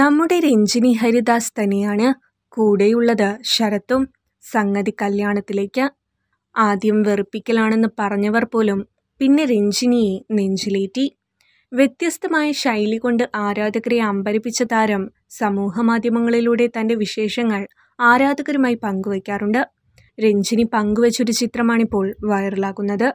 നമ്മുടെ രഞ്ജിനി ഹരിദാസ് തന്നെയാണ് കൂടെയുള്ളത് ശരത്തും സംഗതി കല്യാണത്തിലേക്ക് ആദ്യം വെറുപ്പിക്കലാണെന്ന് പറഞ്ഞവർ പോലും പിന്നെ രഞ്ജിനിയെ നെഞ്ചിലേറ്റി വ്യത്യസ്തമായ ശൈലി കൊണ്ട് ആരാധകരെ അമ്പരിപ്പിച്ച താരം സമൂഹമാധ്യമങ്ങളിലൂടെ തൻ്റെ വിശേഷങ്ങൾ ആരാധകരുമായി പങ്കുവയ്ക്കാറുണ്ട് രഞ്ജിനി പങ്കുവച്ചൊരു ചിത്രമാണിപ്പോൾ വൈറലാകുന്നത്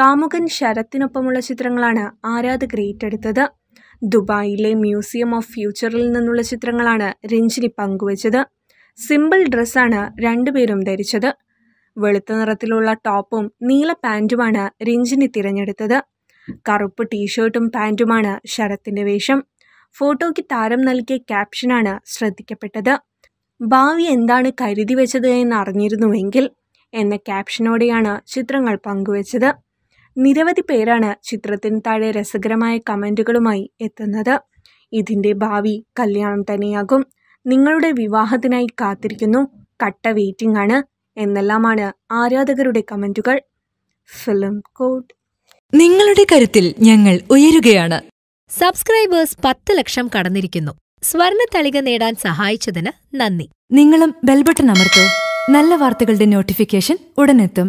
കാമുകൻ ശരത്തിനൊപ്പമുള്ള ചിത്രങ്ങളാണ് ആരാധകർ ഏറ്റെടുത്തത് ദുബായിലെ മ്യൂസിയം ഓഫ് ഫ്യൂച്ചറിൽ നിന്നുള്ള ചിത്രങ്ങളാണ് രഞ്ജിനി പങ്കുവച്ചത് സിമ്പിൾ ഡ്രസ്സാണ് രണ്ടുപേരും ധരിച്ചത് വെളുത്ത നിറത്തിലുള്ള ടോപ്പും നീല പാൻറ്റുമാണ് രഞ്ജിനി തിരഞ്ഞെടുത്തത് കറുപ്പ് ടീഷർട്ടും പാൻറ്റുമാണ് ശരത്തിൻ്റെ വേഷം ഫോട്ടോയ്ക്ക് താരം നൽകിയ ക്യാപ്ഷനാണ് ശ്രദ്ധിക്കപ്പെട്ടത് ഭാവി എന്താണ് കരുതി വെച്ചത് എന്നറിഞ്ഞിരുന്നുവെങ്കിൽ എന്ന ക്യാപ്ഷനോടെയാണ് ചിത്രങ്ങൾ പങ്കുവച്ചത് നിരവധി പേരാണ് ചിത്രത്തിന് താഴെ രസകരമായ കമൻറ്റുകളുമായി എത്തുന്നത് ഇതിൻ്റെ ഭാവി കല്യാണം തന്നെയാകും നിങ്ങളുടെ വിവാഹത്തിനായി കാത്തിരിക്കുന്നു കട്ട വെയിറ്റിംഗ് ആണ് എന്നെല്ലാമാണ് ആരാധകരുടെ കമൻറ്റുകൾ ഫിലിം കോഡ് നിങ്ങളുടെ കരുത്തിൽ ഞങ്ങൾ ഉയരുകയാണ് സബ്സ്ക്രൈബേഴ്സ് പത്ത് ലക്ഷം കടന്നിരിക്കുന്നു തളിക നേടാൻ സഹായിച്ചതിന് നന്ദി നിങ്ങളും ബെൽബട്ടൺ അമർത്തു നല്ല വാർത്തകളുടെ നോട്ടിഫിക്കേഷൻ ഉടനെത്തും